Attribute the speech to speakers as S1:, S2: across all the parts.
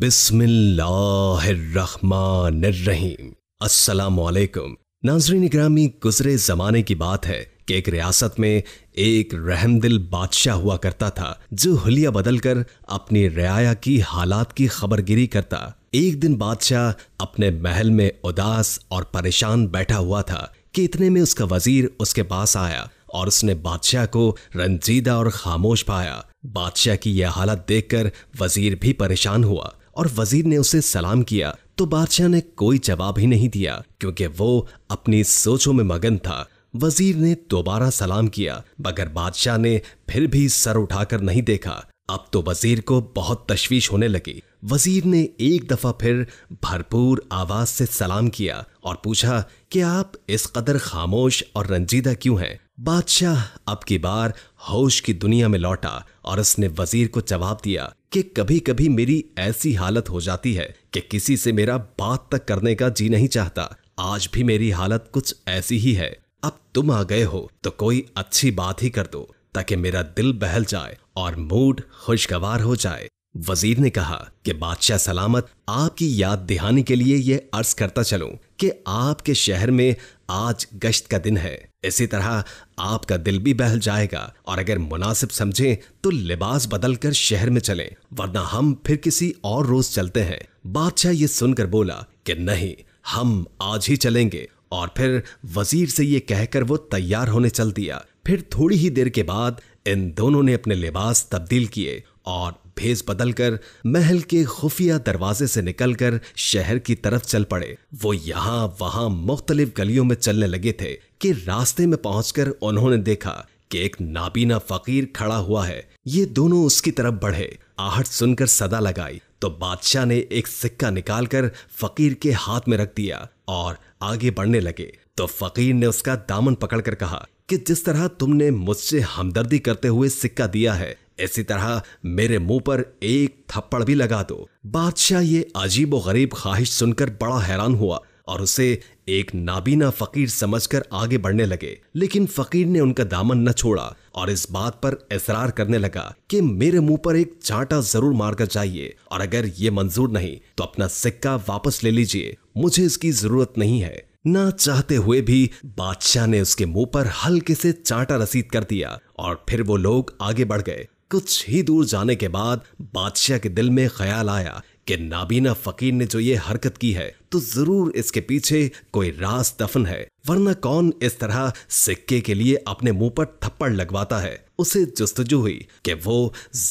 S1: बिस्मिल्लाहिर्रहमानिर्रहीम अस्सलाम नाजरीन गुजरे जमाने की बात है कि एक रियासत में एक रहमदिल बादशाह हुआ करता था जो हुलिया बदलकर अपनी रियाया की हालात की खबरगिरी करता एक दिन बादशाह अपने महल में उदास और परेशान बैठा हुआ था कि इतने में उसका वजीर उसके पास आया और उसने बादशाह को रंजीदा और खामोश पाया बादशाह की यह हालत देखकर वजीर भी परेशान हुआ और वजीर ने उसे सलाम किया तो बादशाह ने कोई जवाब ही नहीं दिया क्योंकि वो अपनी सोचों में मगन था वजीर ने दोबारा सलाम किया मगर बादशाह ने फिर भी सर उठाकर नहीं देखा अब तो वजीर को बहुत तश्वीश होने लगी वजीर ने एक दफा फिर भरपूर आवाज से सलाम किया और पूछा कि आप इस कदर खामोश और रंजीदा क्यों हैं बादशाह अब की बार होश की दुनिया में लौटा और उसने वजीर को जवाब दिया कि कभी कभी मेरी ऐसी हालत हो जाती है कि किसी से मेरा बात तक करने का जी नहीं चाहता आज भी मेरी हालत कुछ ऐसी ही है अब तुम आ गए हो तो कोई अच्छी बात ही कर दो ताकि मेरा दिल बहल जाए और मूड खुशगवार हो जाए वजीर ने कहा कि बादशाह सलामत आपकी याद दिहानी के लिए यह अर्ज करता चलूं कि आपके शहर में आज गश्त का दिन है इसी तरह आपका दिल भी बहल जाएगा और अगर मुनासिब समझें तो लिबास बदल कर शहर में चलें वरना हम फिर किसी और रोज चलते हैं बादशाह ये सुनकर बोला कि नहीं हम आज ही चलेंगे और फिर वजीर से ये कहकर वो तैयार होने चल दिया फिर थोड़ी ही देर के बाद इन दोनों ने अपने लिबास तब्दील किए और बदल बदलकर महल के खुफिया दरवाजे से निकलकर शहर की तरफ चल पड़े वो यहाँ वहां मुख्तलिफ गलियों में चलने लगे थे कि रास्ते में पहुंचकर उन्होंने देखा कि एक नाबीना फकीर खड़ा हुआ है ये दोनों उसकी तरफ बढ़े आहट सुनकर सदा लगाई तो बादशाह ने एक सिक्का निकालकर फकीर के हाथ में रख दिया और आगे बढ़ने लगे तो फकीर ने उसका दामन पकड़कर कहा कि जिस तरह तुमने मुझसे हमदर्दी करते हुए सिक्का दिया है इसी तरह मेरे मुंह पर एक थप्पड़ भी लगा दो बादशाह ये अजीब व गरीब ख्वाहिश सुनकर बड़ा हैरान हुआ और उसे एक नाबीना फकीर समझकर आगे बढ़ने लगे लेकिन फकीर ने उनका दामन न छोड़ा और इस बात पर इसरार करने लगा कि मेरे मुंह पर एक चांटा जरूर मारकर चाहिए और अगर ये मंजूर नहीं तो अपना सिक्का वापस ले लीजिए मुझे इसकी जरूरत नहीं है ना चाहते हुए भी बादशाह ने उसके मुंह पर हल्के से चांटा रसीद कर दिया और फिर वो लोग आगे बढ़ गए कुछ ही दूर जाने के बाद बादशाह के दिल में ख्याल आया कि नाबीना फकीर ने जो ये हरकत की है तो जरूर इसके पीछे कोई राज दफन है वरना कौन इस तरह सिक्के के लिए अपने मुंह पर थप्पड़ लगवाता है उसे जुस्तजू हुई कि वो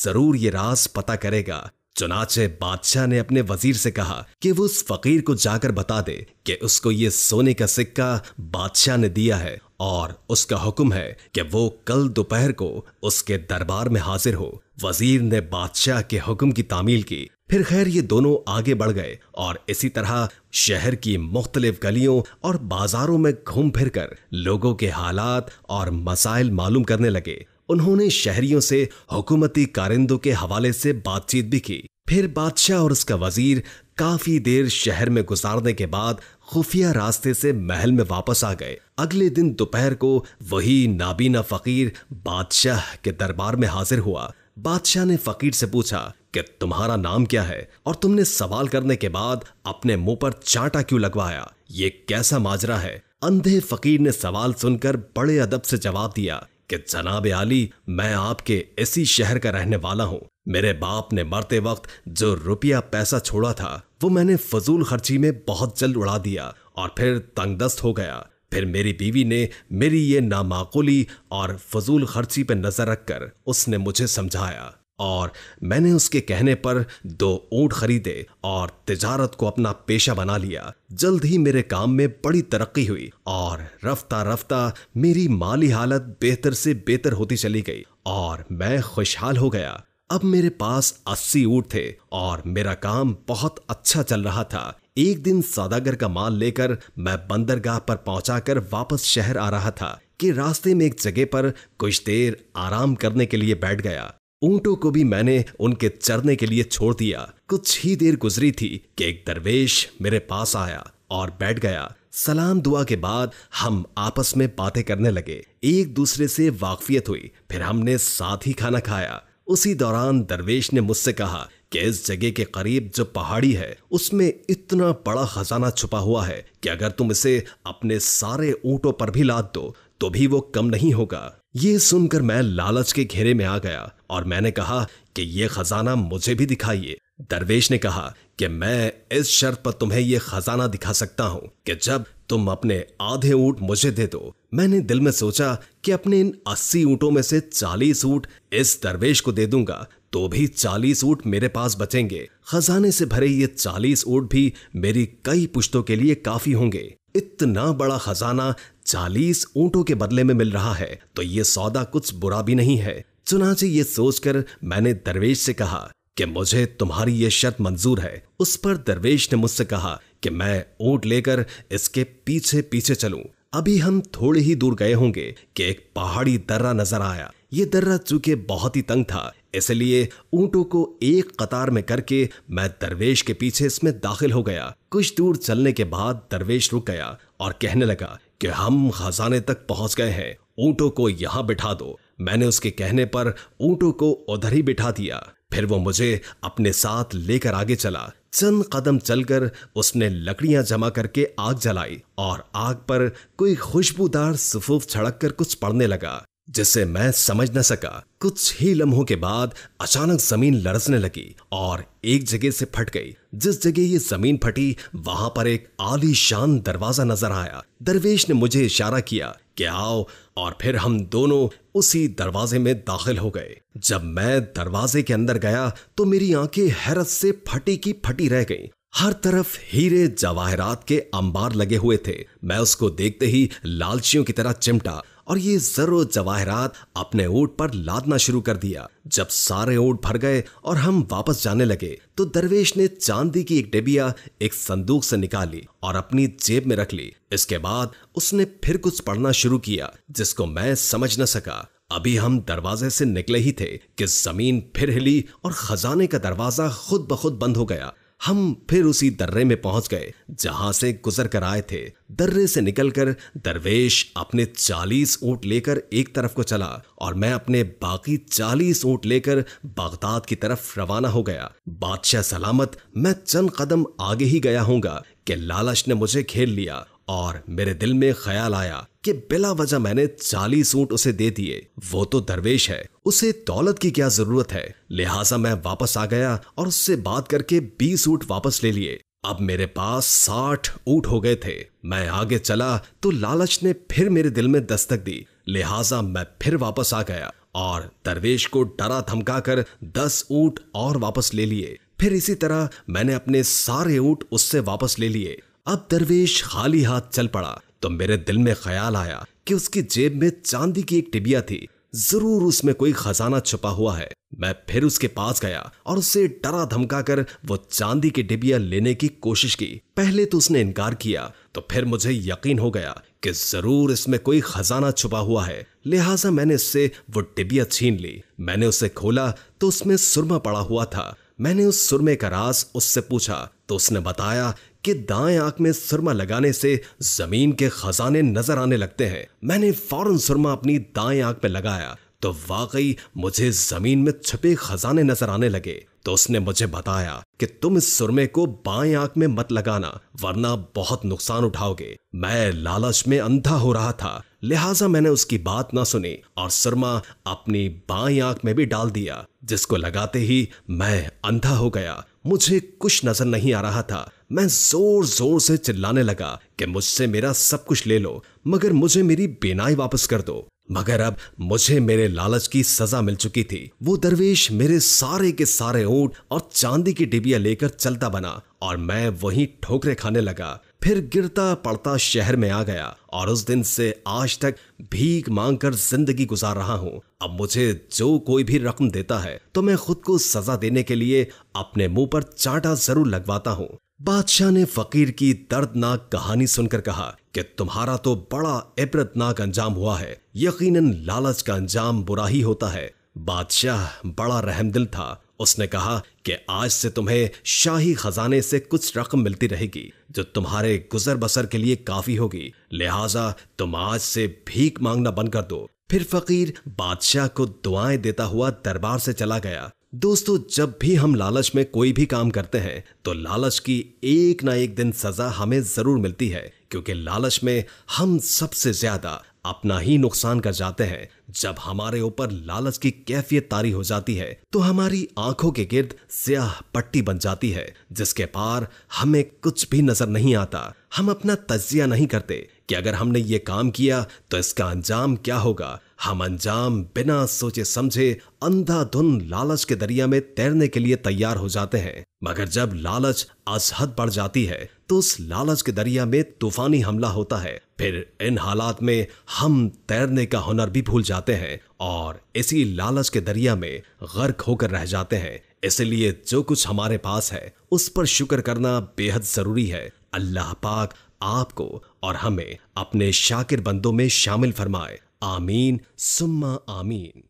S1: जरूर ये राज पता करेगा चुनाचे बादशाह ने अपने वजीर से कहा कि वो उस फकीर को जाकर बता दे कि उसको ये सोने का सिक्का बादशाह ने दिया है और उसका हुक्म है कि वो कल दोपहर को उसके दरबार में हाजिर हो वजीर ने बादशाह के हुक्म की तामील की फिर खैर ये दोनों आगे बढ़ गए और इसी तरह शहर की मुख्तलिफ गलियों और बाजारों में घूम फिर कर लोगों के हालात और मसाइल मालूम करने लगे उन्होंने शहरियों से हुकूमती कारिंदों के हवाले से बातचीत भी की फिर बादशाह और उसका वजीर काफी देर शहर में गुजारने के बाद खुफिया रास्ते से महल में वापस आ गए अगले दिन दोपहर को वही नाबीना फकीर बादशाह के दरबार में हाजिर हुआ बादशाह ने फकीर से पूछा कि तुम्हारा नाम क्या है और तुमने सवाल करने के बाद अपने मुंह पर चांटा क्यों लगवाया ये कैसा माजरा है अंधे फकीर ने सवाल सुनकर बड़े अदब से जवाब दिया कि जनाब आली मैं आपके इसी शहर का रहने वाला हूँ मेरे बाप ने मरते वक्त जो रुपया पैसा छोड़ा था वो मैंने फजूल खर्ची में बहुत जल्द उड़ा दिया और फिर तंगदस्त हो गया फिर मेरी बीवी ने मेरी ये नामाकुली और फजूल खर्ची पर नजर रखकर उसने मुझे समझाया और मैंने उसके कहने पर दो ऊंट खरीदे और तिजारत को अपना पेशा बना लिया जल्द ही मेरे काम में बड़ी तरक्की हुई और रफ्ता रफ्ता मेरी माली हालत बेहतर से बेहतर होती चली गई और मैं खुशहाल हो गया अब मेरे पास अस्सी ऊट थे और मेरा काम बहुत अच्छा चल रहा था एक दिन सौदागर का माल लेकर मैं बंदरगाह पर पहुंचाकर वापस शहर आ रहा था कि रास्ते में एक जगह पर कुछ देर आराम करने के लिए बैठ गया ऊंटों को भी मैंने उनके चरने के लिए छोड़ दिया कुछ ही देर गुजरी थी कि एक दरवेश मेरे पास आया और बैठ गया सलाम दुआ के बाद हम आपस में बातें करने लगे एक दूसरे से वाकफियत हुई फिर हमने साथ ही खाना खाया उसी दौरान दरवेश ने मुझसे कहा कि इस जगह के करीब जो पहाड़ी है उसमें इतना बड़ा खजाना छुपा हुआ है कि अगर तुम इसे अपने सारे ऊंटों पर भी लाद दो तो भी वो कम नहीं होगा ये सुनकर मैं लालच के घेरे में आ गया और मैंने कहा कि ये खजाना मुझे भी दिखाइए दरवेश ने कहा कि मैं इस शर्त पर तुम्हें यह खजाना दिखा सकता हूं कि जब तुम अपने आधे ऊंट मुझे दे दो मैंने दिल में सोचा कि अपने इन अस्सी ऊँटों में से चालीस ऊँट इस दरवेश को दे दूंगा तो भी चालीस ऊँट मेरे पास बचेंगे खजाने से भरे ये चालीस ऊँट भी मेरी कई पुश्तों के लिए काफी होंगे इतना बड़ा खजाना चालीस ऊँटों के बदले में मिल रहा है तो ये सौदा कुछ बुरा भी नहीं है चुनाचे ये सोचकर मैंने दरवेश से कहा कि मुझे तुम्हारी ये शर्त मंजूर है उस पर दरवेश ने मुझसे कहा कि मैं ऊँट लेकर इसके पीछे पीछे चलूं अभी हम थोड़े ही दूर गए होंगे कि एक पहाड़ी दर्रा नजर आया ये दर्रा चूंकि बहुत ही तंग था इसलिए ऊंटों को एक कतार में करके मैं दरवेश के पीछे इसमें दाखिल हो गया कुछ दूर चलने के बाद दरवेश रुक गया और कहने लगा कि हम खजाने तक पहुंच गए हैं ऊंटों को यहां बिठा दो मैंने उसके कहने पर ऊंटों को उधर ही बिठा दिया फिर वो मुझे अपने साथ लेकर आगे चला चंद कदम चलकर उसने लकड़ियां जमा करके आग जलाई और आग पर कोई खुशबूदार सफूफ छड़क कर कुछ पड़ने लगा जिसे मैं समझ न सका कुछ ही लम्हों के बाद अचानक जमीन लड़सने लगी और एक जगह से फट गई जिस जगह ये जमीन फटी वहां पर एक आलीशान दरवाजा नजर आया दरवेश ने मुझे इशारा किया कि आओ और फिर हम दोनों उसी दरवाजे में दाखिल हो गए जब मैं दरवाजे के अंदर गया तो मेरी आंखें हैरत से फटी की फटी रह गईं। हर तरफ हीरे जवाहरात के अंबार लगे हुए थे मैं उसको देखते ही लालचियों की तरह चिमटा और ये जरो जवाहरात अपने ऊट पर लादना शुरू कर दिया जब सारे ओट भर गए और हम वापस जाने लगे तो दरवेश ने चांदी की एक डिबिया एक संदूक से निकाली और अपनी जेब में रख ली इसके बाद उसने फिर कुछ पढ़ना शुरू किया जिसको मैं समझ न सका अभी हम दरवाजे से निकले ही थे कि जमीन फिर हिली और खजाने का दरवाजा खुद ब खुद बंद हो गया हम फिर उसी दर्रे में पहुंच गए जहां से गुजर कर आए थे दर्रे से निकलकर दरवेश अपने चालीस ऊंट लेकर एक तरफ को चला और मैं अपने बाकी चालीस ऊंट लेकर बागदाद की तरफ रवाना हो गया बादशाह सलामत मैं चंद कदम आगे ही गया हूंगा कि लालच ने मुझे खेल लिया और मेरे दिल में ख्याल आया कि बिला वजह मैंने चालीस ऊंट उसे दे दिए वो तो दरवेश है उसे दौलत की क्या जरूरत है लिहाजा मैं वापस आ गया और उससे बात करके बीस ऊंट वापस ले लिए अब मेरे पास साठ ऊंट हो गए थे मैं आगे चला तो लालच ने फिर मेरे दिल में दस्तक दी लिहाजा मैं फिर वापस आ गया और दरवेश को डरा धमका कर दस ऊंट और वापस ले लिए फिर इसी तरह मैंने अपने सारे ऊंट उससे वापस ले लिए अब दरवेश खाली हाथ चल पड़ा तो मेरे दिल में ख्याल आया कि उसकी जेब में चांदी की एक टिबिया थी जरूर उसमें कोई खजाना छुपा हुआ है मैं फिर उसके पास गया और उसे डरा धमका कर वो चांदी की डिबिया लेने की कोशिश की पहले तो उसने इनकार किया तो फिर मुझे यकीन हो गया कि जरूर इसमें कोई खजाना छुपा हुआ है लिहाजा मैंने उससे वो डिबिया छीन ली मैंने उसे खोला तो उसमें सुरमा पड़ा हुआ था मैंने उस सुरमे का राज उससे पूछा तो उसने बताया कि दाएं आंख में सुरमा लगाने से जमीन के खजाने नजर आने लगते हैं मैंने फौरन सुरमा अपनी दाएं आंख में लगाया तो वाकई मुझे जमीन में छुपे खजाने नजर आने लगे तो उसने मुझे बताया कि तुम इस सुरमे को बाएं आंख में मत लगाना वरना बहुत नुकसान उठाओगे मैं लालच में अंधा हो रहा था लिहाजा मैंने उसकी बात ना सुनी और सुरमा अपनी बाएं आंख में भी डाल दिया जिसको लगाते ही मैं अंधा हो गया मुझे कुछ नजर नहीं आ रहा था मैं जोर जोर से चिल्लाने लगा कि मुझसे मेरा सब कुछ ले लो मगर मुझे मेरी बेनाई वापस कर दो मगर अब मुझे मेरे लालच की सजा मिल चुकी थी वो दरवेश मेरे सारे के सारे ऊंट और चांदी की डिबिया लेकर चलता बना और मैं वहीं ठोकरे खाने लगा फिर गिरता पड़ता शहर में आ गया और उस दिन से आज तक भीख मांगकर जिंदगी गुजार रहा हूं अब मुझे जो कोई भी रकम देता है तो मैं खुद को सजा देने के लिए अपने मुंह पर चाटा जरूर लगवाता हूं बादशाह ने फकीर की दर्दनाक कहानी सुनकर कहा कि तुम्हारा तो बड़ा इबरतनाक अंजाम हुआ है यकीनन लालच का अंजाम बुरा ही होता है बादशाह बड़ा रहमदिल था उसने कहा कि आज से तुम्हें शाही खजाने से कुछ रकम मिलती रहेगी जो तुम्हारे गुजर बसर के लिए काफी होगी लिहाजा तुम आज से भीख मांगना बंद कर दो फिर फकीर बादशाह को दुआएं देता हुआ दरबार से चला गया दोस्तों जब भी हम लालच में कोई भी काम करते हैं तो लालच की एक ना एक दिन सजा हमें जरूर मिलती है क्योंकि लालच में हम सबसे ज्यादा अपना ही नुकसान कर जाते हैं जब हमारे ऊपर लालच की कैफियत तारी हो जाती है तो हमारी आंखों के गिर्द स्याह पट्टी बन जाती है जिसके पार हमें कुछ भी नजर नहीं आता हम अपना तजिया नहीं करते कि अगर हमने ये काम किया तो इसका अंजाम क्या होगा हम अंजाम बिना सोचे समझे अंधाधुन लालच के दरिया में तैरने के लिए तैयार हो जाते हैं मगर जब लालच असहद बढ़ जाती है तो उस लालच के दरिया में तूफानी हमला होता है फिर इन हालात में हम तैरने का हुनर भी भूल जाते हैं और इसी लालच के दरिया में गर्क होकर रह जाते हैं इसलिए जो कुछ हमारे पास है उस पर शुक्र करना बेहद जरूरी है अल्लाह पाक आपको और हमें अपने शाकिर बंदों में शामिल फरमाए आमीन सुम्मा आमीन